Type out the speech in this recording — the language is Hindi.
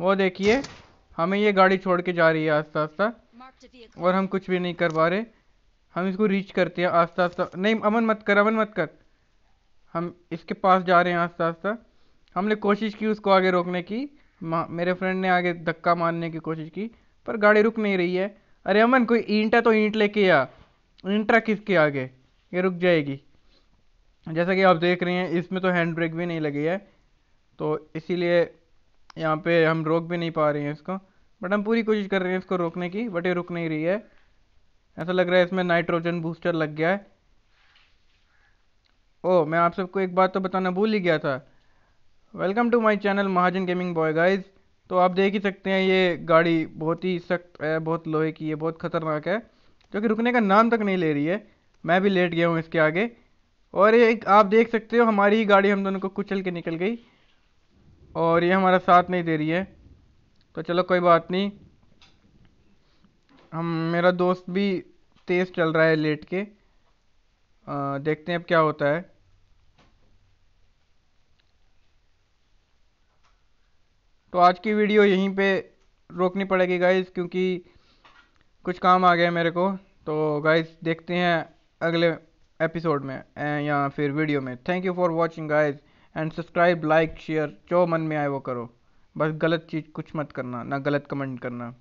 वो देखिए हमें ये गाड़ी छोड़ के जा रही है आस्ता आस्ता और हम कुछ भी नहीं कर पा रहे हम इसको रीच करते हैं आस्ता आस्ता नहीं अमन मत कर अमन मत कर हम इसके पास जा रहे हैं आस्ता आस्ता हमने कोशिश की उसको आगे रोकने की मेरे फ्रेंड ने आगे धक्का मारने की कोशिश की पर गाड़ी रुक नहीं रही है अरे अमन कोई ईंटा तो ईंट लेके आ ईंटा किसके आगे ये रुक जाएगी जैसा कि आप देख रहे हैं इसमें तो हैंड ब्रेक भी नहीं लगी है तो इसीलिए यहाँ पे हम रोक भी नहीं पा रहे हैं इसको बट हम पूरी कोशिश कर रहे हैं इसको रोकने की बट ये रुक नहीं रही है ऐसा लग रहा है इसमें नाइट्रोजन बूस्टर लग गया है ओ मैं आप सबको एक बात तो बताना भूल ही गया था welcome to my channel Mahajan gaming boy guys तो आप देख ही सकते हैं ये गाड़ी बहुत ही सख्त है बहुत लोहे की है बहुत ख़तरनाक है क्योंकि रुकने का नाम तक नहीं ले रही है मैं भी लेट गया हूँ इसके आगे और ये आप देख सकते हो हमारी ही गाड़ी हम दोनों को कुचल के निकल गई और ये हमारा साथ नहीं दे रही है तो चलो कोई बात नहीं हम मेरा दोस्त भी तेज़ चल रहा है लेट के आ, देखते हैं अब क्या होता है तो आज की वीडियो यहीं पे रोकनी पड़ेगी गाइस क्योंकि कुछ काम आ गया मेरे को तो गाइस देखते हैं अगले एपिसोड में या फिर वीडियो में thank you for watching guys and subscribe like share जो मन में आए वो करो बस गलत चीज़ कुछ मत करना ना गलत कमेंट करना